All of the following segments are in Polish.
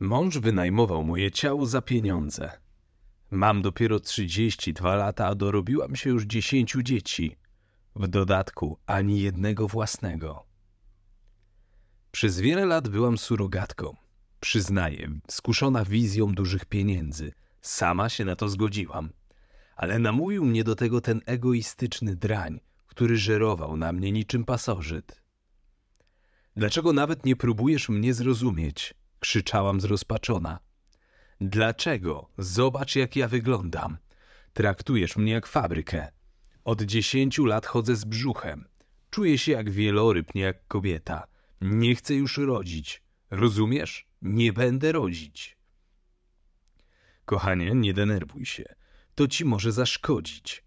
Mąż wynajmował moje ciało za pieniądze. Mam dopiero 32 lata, a dorobiłam się już 10 dzieci. W dodatku ani jednego własnego. Przez wiele lat byłam surogatką. Przyznaję, skuszona wizją dużych pieniędzy. Sama się na to zgodziłam. Ale namówił mnie do tego ten egoistyczny drań, który żerował na mnie niczym pasożyt. Dlaczego nawet nie próbujesz mnie zrozumieć? krzyczałam zrozpaczona. Dlaczego? Zobacz, jak ja wyglądam. Traktujesz mnie jak fabrykę. Od dziesięciu lat chodzę z brzuchem. Czuję się jak wieloryb, nie jak kobieta. Nie chcę już rodzić. Rozumiesz? Nie będę rodzić. Kochanie, nie denerwuj się. To ci może zaszkodzić.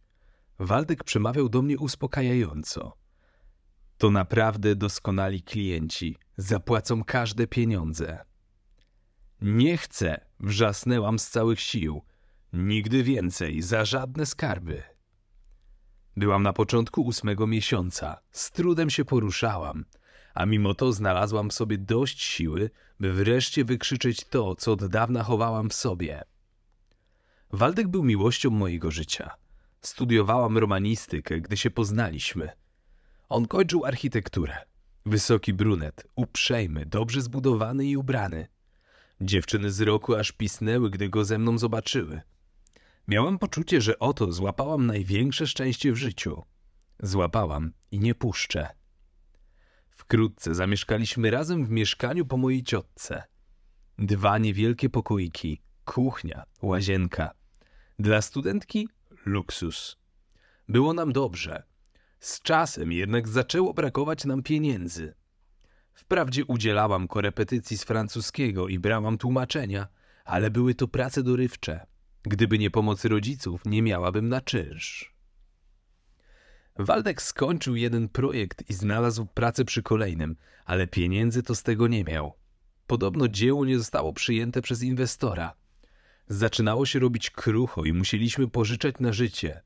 Waldek przemawiał do mnie uspokajająco. To naprawdę doskonali klienci. Zapłacą każde pieniądze. Nie chcę, wrzasnęłam z całych sił. Nigdy więcej, za żadne skarby. Byłam na początku ósmego miesiąca, z trudem się poruszałam, a mimo to znalazłam w sobie dość siły, by wreszcie wykrzyczeć to, co od dawna chowałam w sobie. Waldek był miłością mojego życia. Studiowałam romanistykę, gdy się poznaliśmy. On kończył architekturę. Wysoki brunet, uprzejmy, dobrze zbudowany i ubrany – Dziewczyny z roku aż pisnęły, gdy go ze mną zobaczyły. Miałam poczucie, że oto złapałam największe szczęście w życiu. Złapałam i nie puszczę. Wkrótce zamieszkaliśmy razem w mieszkaniu po mojej ciotce. Dwa niewielkie pokoiki, kuchnia, łazienka. Dla studentki luksus. Było nam dobrze. Z czasem jednak zaczęło brakować nam pieniędzy. Wprawdzie udzielałam korepetycji z francuskiego i brałam tłumaczenia, ale były to prace dorywcze. Gdyby nie pomocy rodziców, nie miałabym na czynsz. Waldek skończył jeden projekt i znalazł pracę przy kolejnym, ale pieniędzy to z tego nie miał. Podobno dzieło nie zostało przyjęte przez inwestora. Zaczynało się robić krucho i musieliśmy pożyczać na życie.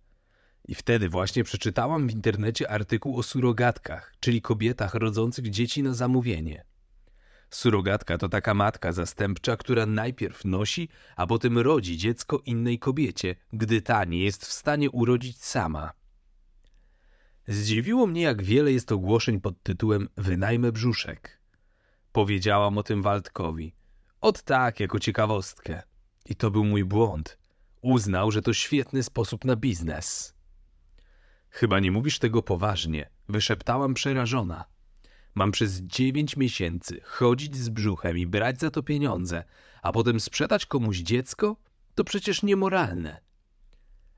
I wtedy właśnie przeczytałam w internecie artykuł o surogatkach, czyli kobietach rodzących dzieci na zamówienie. Surogatka to taka matka zastępcza, która najpierw nosi, a potem rodzi dziecko innej kobiecie, gdy ta nie jest w stanie urodzić sama. Zdziwiło mnie, jak wiele jest ogłoszeń pod tytułem Wynajmę brzuszek. Powiedziałam o tym Waldkowi. Od tak, jako ciekawostkę. I to był mój błąd. Uznał, że to świetny sposób na biznes. Chyba nie mówisz tego poważnie, wyszeptałam przerażona. Mam przez dziewięć miesięcy chodzić z brzuchem i brać za to pieniądze, a potem sprzedać komuś dziecko? To przecież niemoralne.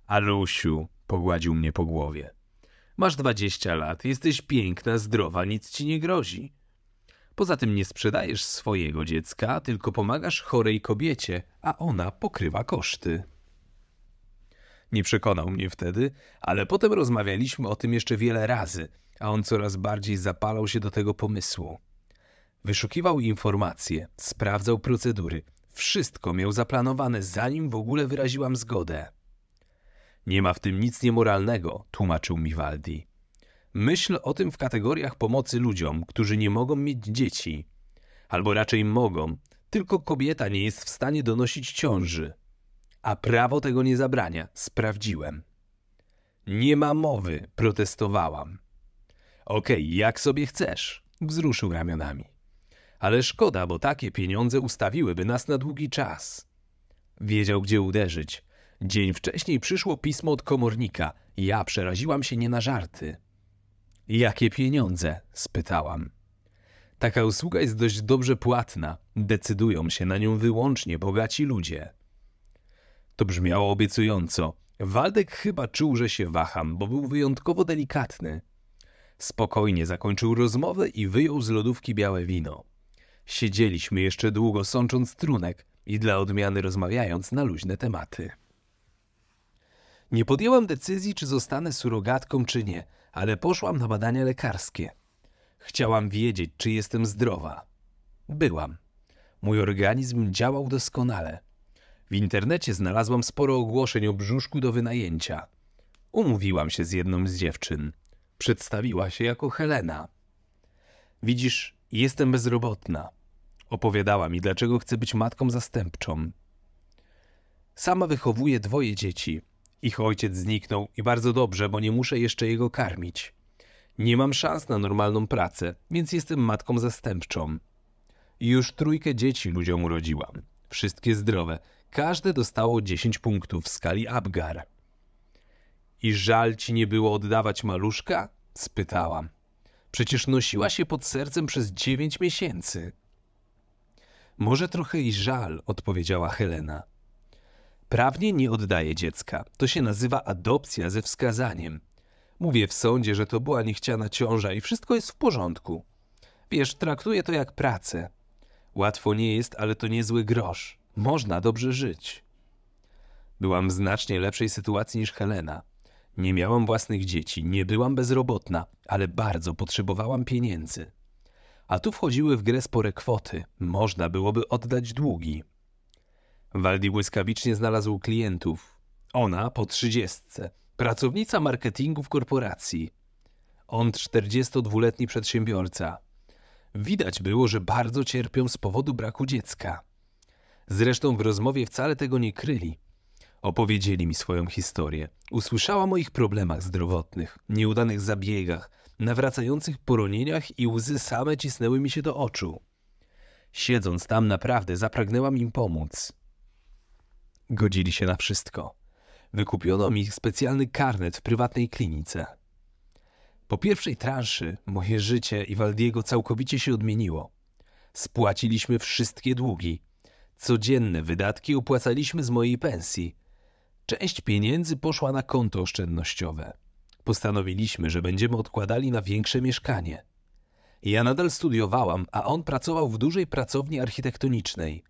Alusiu, pogładził mnie po głowie. Masz dwadzieścia lat, jesteś piękna, zdrowa, nic ci nie grozi. Poza tym nie sprzedajesz swojego dziecka, tylko pomagasz chorej kobiecie, a ona pokrywa koszty. Nie przekonał mnie wtedy, ale potem rozmawialiśmy o tym jeszcze wiele razy, a on coraz bardziej zapalał się do tego pomysłu. Wyszukiwał informacje, sprawdzał procedury. Wszystko miał zaplanowane, zanim w ogóle wyraziłam zgodę. Nie ma w tym nic niemoralnego, tłumaczył mi Waldi. Myśl o tym w kategoriach pomocy ludziom, którzy nie mogą mieć dzieci. Albo raczej mogą, tylko kobieta nie jest w stanie donosić ciąży a prawo tego nie zabrania. Sprawdziłem. Nie ma mowy, protestowałam. Okej, okay, jak sobie chcesz, wzruszył ramionami. Ale szkoda, bo takie pieniądze ustawiłyby nas na długi czas. Wiedział, gdzie uderzyć. Dzień wcześniej przyszło pismo od komornika. Ja przeraziłam się nie na żarty. Jakie pieniądze? spytałam. Taka usługa jest dość dobrze płatna. Decydują się na nią wyłącznie bogaci ludzie. To brzmiało obiecująco. Waldek chyba czuł, że się waham, bo był wyjątkowo delikatny. Spokojnie zakończył rozmowę i wyjął z lodówki białe wino. Siedzieliśmy jeszcze długo sącząc trunek i dla odmiany rozmawiając na luźne tematy. Nie podjęłam decyzji, czy zostanę surogatką, czy nie, ale poszłam na badania lekarskie. Chciałam wiedzieć, czy jestem zdrowa. Byłam. Mój organizm działał doskonale. W internecie znalazłam sporo ogłoszeń o brzuszku do wynajęcia. Umówiłam się z jedną z dziewczyn. Przedstawiła się jako Helena. Widzisz, jestem bezrobotna. Opowiadała mi, dlaczego chce być matką zastępczą. Sama wychowuje dwoje dzieci. Ich ojciec zniknął i bardzo dobrze, bo nie muszę jeszcze jego karmić. Nie mam szans na normalną pracę, więc jestem matką zastępczą. Już trójkę dzieci ludziom urodziłam. Wszystkie zdrowe, Każde dostało 10 punktów w skali Abgar. I żal ci nie było oddawać maluszka? spytałam. Przecież nosiła się pod sercem przez dziewięć miesięcy. Może trochę i żal, odpowiedziała Helena. Prawnie nie oddaje dziecka. To się nazywa adopcja ze wskazaniem. Mówię w sądzie, że to była niechciana ciąża i wszystko jest w porządku. Wiesz, traktuję to jak pracę. Łatwo nie jest, ale to niezły grosz. Można dobrze żyć. Byłam w znacznie lepszej sytuacji niż Helena. Nie miałam własnych dzieci, nie byłam bezrobotna, ale bardzo potrzebowałam pieniędzy. A tu wchodziły w grę spore kwoty, można byłoby oddać długi. Waldi błyskawicznie znalazł klientów. Ona po trzydziestce, pracownica marketingu w korporacji. On czterdziestodwuletni przedsiębiorca. Widać było, że bardzo cierpią z powodu braku dziecka. Zresztą w rozmowie wcale tego nie kryli. Opowiedzieli mi swoją historię. Usłyszała o moich problemach zdrowotnych, nieudanych zabiegach, nawracających poronieniach i łzy same cisnęły mi się do oczu. Siedząc tam naprawdę zapragnęłam im pomóc. Godzili się na wszystko. Wykupiono mi specjalny karnet w prywatnej klinice. Po pierwszej transzy moje życie i Waldiego całkowicie się odmieniło. Spłaciliśmy wszystkie długi – Codzienne wydatki opłacaliśmy z mojej pensji. Część pieniędzy poszła na konto oszczędnościowe. Postanowiliśmy, że będziemy odkładali na większe mieszkanie. Ja nadal studiowałam, a on pracował w dużej pracowni architektonicznej.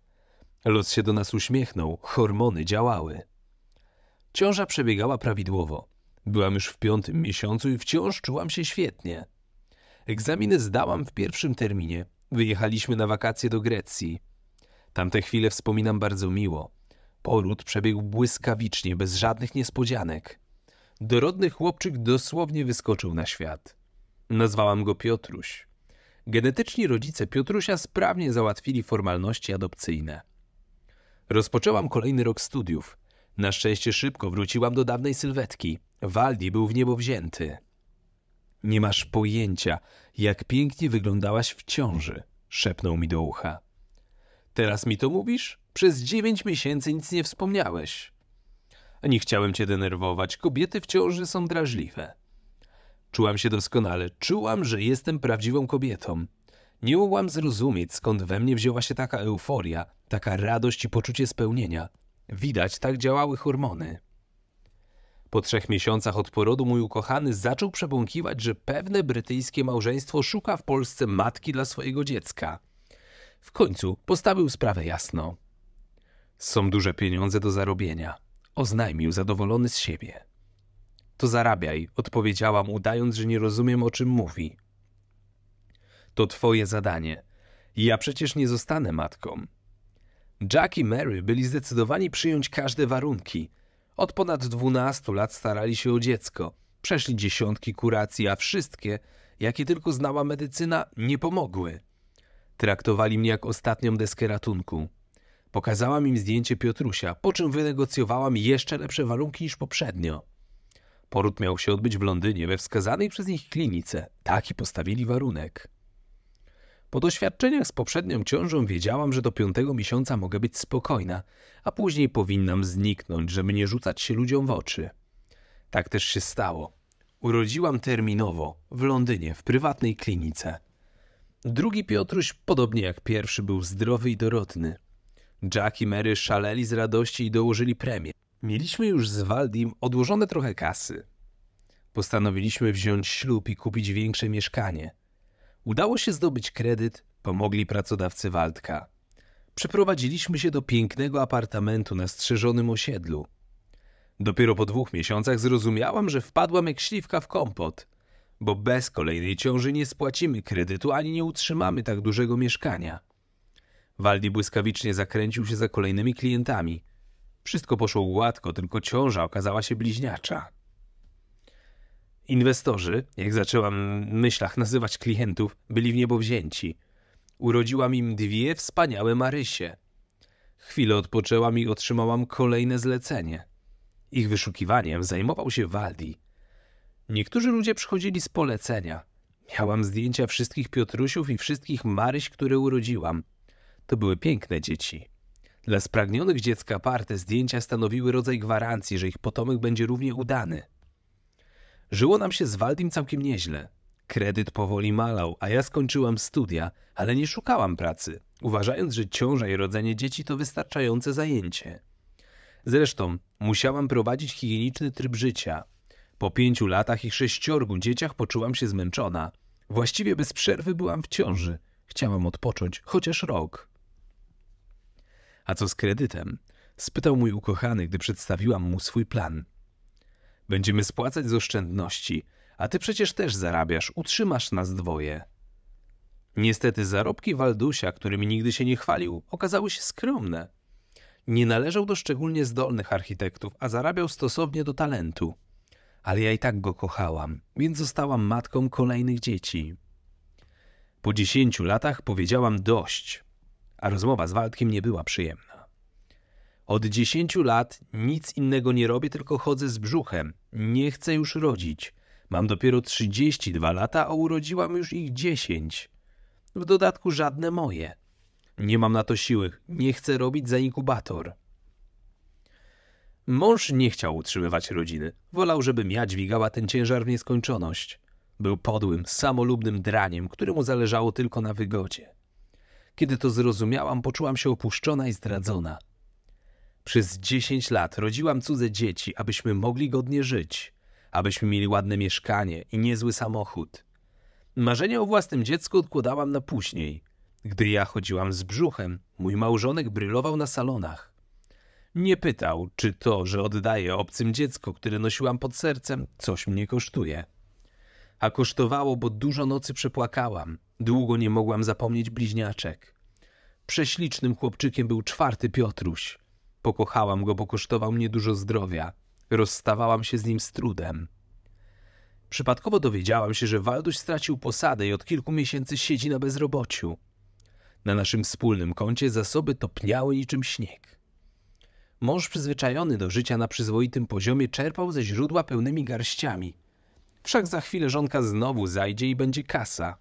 Los się do nas uśmiechnął, hormony działały. Ciąża przebiegała prawidłowo. Byłam już w piątym miesiącu i wciąż czułam się świetnie. Egzaminy zdałam w pierwszym terminie. Wyjechaliśmy na wakacje do Grecji. Tamte chwile wspominam bardzo miło. Poród przebiegł błyskawicznie, bez żadnych niespodzianek. Dorodny chłopczyk dosłownie wyskoczył na świat. Nazwałam go Piotruś. Genetyczni rodzice Piotrusia sprawnie załatwili formalności adopcyjne. Rozpoczęłam kolejny rok studiów. Na szczęście szybko wróciłam do dawnej sylwetki. Waldi był w niebo wzięty. Nie masz pojęcia, jak pięknie wyglądałaś w ciąży, szepnął mi do ucha. Teraz mi to mówisz? Przez dziewięć miesięcy nic nie wspomniałeś. Nie chciałem cię denerwować, kobiety w ciąży są drażliwe. Czułam się doskonale, czułam, że jestem prawdziwą kobietą. Nie mogłam zrozumieć, skąd we mnie wzięła się taka euforia, taka radość i poczucie spełnienia. Widać, tak działały hormony. Po trzech miesiącach od porodu mój ukochany zaczął przebąkiwać, że pewne brytyjskie małżeństwo szuka w Polsce matki dla swojego dziecka. W końcu postawił sprawę jasno. Są duże pieniądze do zarobienia, oznajmił zadowolony z siebie. To zarabiaj, odpowiedziałam, udając, że nie rozumiem, o czym mówi. To twoje zadanie. Ja przecież nie zostanę matką. Jack i Mary byli zdecydowani przyjąć każde warunki. Od ponad dwunastu lat starali się o dziecko. Przeszli dziesiątki kuracji, a wszystkie, jakie tylko znała medycyna, nie pomogły. Traktowali mnie jak ostatnią deskę ratunku. Pokazałam im zdjęcie Piotrusia, po czym wynegocjowałam jeszcze lepsze warunki niż poprzednio. Poród miał się odbyć w Londynie, we wskazanej przez nich klinice. Taki postawili warunek. Po doświadczeniach z poprzednią ciążą wiedziałam, że do piątego miesiąca mogę być spokojna, a później powinnam zniknąć, żeby nie rzucać się ludziom w oczy. Tak też się stało. Urodziłam terminowo w Londynie, w prywatnej klinice. Drugi Piotruś, podobnie jak pierwszy, był zdrowy i dorodny. Jack i Mary szaleli z radości i dołożyli premię. Mieliśmy już z Waldim odłożone trochę kasy. Postanowiliśmy wziąć ślub i kupić większe mieszkanie. Udało się zdobyć kredyt, pomogli pracodawcy Waldka. Przeprowadziliśmy się do pięknego apartamentu na strzeżonym osiedlu. Dopiero po dwóch miesiącach zrozumiałam, że wpadłam jak śliwka w kompot – bo bez kolejnej ciąży nie spłacimy kredytu ani nie utrzymamy tak dużego mieszkania. Waldi błyskawicznie zakręcił się za kolejnymi klientami. Wszystko poszło gładko, tylko ciąża okazała się bliźniacza. Inwestorzy, jak zaczęłam w myślach nazywać klientów, byli w niebo wzięci. Urodziłam im dwie wspaniałe Marysie. Chwilę odpoczęłam i otrzymałam kolejne zlecenie. Ich wyszukiwaniem zajmował się Waldi – Niektórzy ludzie przychodzili z polecenia. Miałam zdjęcia wszystkich Piotrusiów i wszystkich Maryś, które urodziłam. To były piękne dzieci. Dla spragnionych dziecka parte zdjęcia stanowiły rodzaj gwarancji, że ich potomek będzie równie udany. Żyło nam się z Waldim całkiem nieźle. Kredyt powoli malał, a ja skończyłam studia, ale nie szukałam pracy, uważając, że ciąża i rodzenie dzieci to wystarczające zajęcie. Zresztą musiałam prowadzić higieniczny tryb życia, po pięciu latach i sześciorgu dzieciach poczułam się zmęczona. Właściwie bez przerwy byłam w ciąży. Chciałam odpocząć, chociaż rok. A co z kredytem? Spytał mój ukochany, gdy przedstawiłam mu swój plan. Będziemy spłacać z oszczędności, a ty przecież też zarabiasz, utrzymasz nas dwoje. Niestety zarobki Waldusia, którymi nigdy się nie chwalił, okazały się skromne. Nie należał do szczególnie zdolnych architektów, a zarabiał stosownie do talentu ale ja i tak go kochałam, więc zostałam matką kolejnych dzieci. Po dziesięciu latach powiedziałam dość, a rozmowa z Waldkiem nie była przyjemna. Od dziesięciu lat nic innego nie robię, tylko chodzę z brzuchem. Nie chcę już rodzić. Mam dopiero 32 lata, a urodziłam już ich dziesięć. W dodatku żadne moje. Nie mam na to siły. Nie chcę robić za inkubator. Mąż nie chciał utrzymywać rodziny. Wolał, żeby ja dźwigała ten ciężar w nieskończoność. Był podłym, samolubnym draniem, któremu zależało tylko na wygodzie. Kiedy to zrozumiałam, poczułam się opuszczona i zdradzona. Przez dziesięć lat rodziłam cudze dzieci, abyśmy mogli godnie żyć, abyśmy mieli ładne mieszkanie i niezły samochód. Marzenie o własnym dziecku odkładałam na później. Gdy ja chodziłam z brzuchem, mój małżonek brylował na salonach. Nie pytał, czy to, że oddaję obcym dziecko, które nosiłam pod sercem, coś mnie kosztuje. A kosztowało, bo dużo nocy przepłakałam. Długo nie mogłam zapomnieć bliźniaczek. Prześlicznym chłopczykiem był czwarty Piotruś. Pokochałam go, bo kosztował mnie dużo zdrowia. Rozstawałam się z nim z trudem. Przypadkowo dowiedziałam się, że Walduś stracił posadę i od kilku miesięcy siedzi na bezrobociu. Na naszym wspólnym koncie zasoby topniały niczym śnieg. Mąż przyzwyczajony do życia na przyzwoitym poziomie czerpał ze źródła pełnymi garściami. Wszak za chwilę żonka znowu zajdzie i będzie kasa.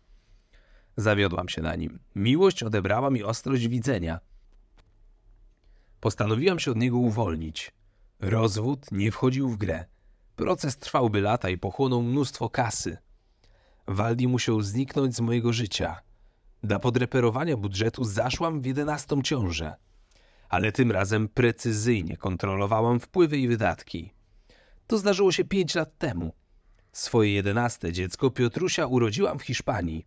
Zawiodłam się na nim. Miłość odebrała mi ostrość widzenia. Postanowiłam się od niego uwolnić. Rozwód nie wchodził w grę. Proces trwałby lata i pochłonął mnóstwo kasy. Waldi musiał zniknąć z mojego życia. Dla podreperowania budżetu zaszłam w jedenastą ciążę ale tym razem precyzyjnie kontrolowałam wpływy i wydatki. To zdarzyło się pięć lat temu. Swoje jedenaste dziecko Piotrusia urodziłam w Hiszpanii.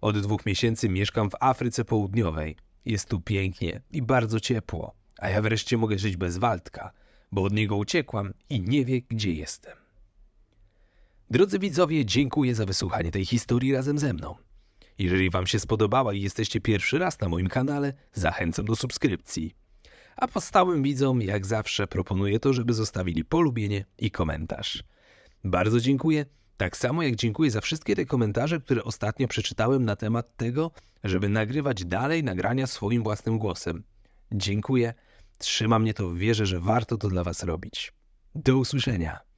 Od dwóch miesięcy mieszkam w Afryce Południowej. Jest tu pięknie i bardzo ciepło, a ja wreszcie mogę żyć bez Waldka, bo od niego uciekłam i nie wie, gdzie jestem. Drodzy widzowie, dziękuję za wysłuchanie tej historii razem ze mną. Jeżeli Wam się spodobała i jesteście pierwszy raz na moim kanale, zachęcam do subskrypcji a postałym widzom jak zawsze proponuję to, żeby zostawili polubienie i komentarz. Bardzo dziękuję. Tak samo jak dziękuję za wszystkie te komentarze, które ostatnio przeczytałem na temat tego, żeby nagrywać dalej nagrania swoim własnym głosem. Dziękuję. Trzyma mnie to w wierze, że warto to dla Was robić. Do usłyszenia.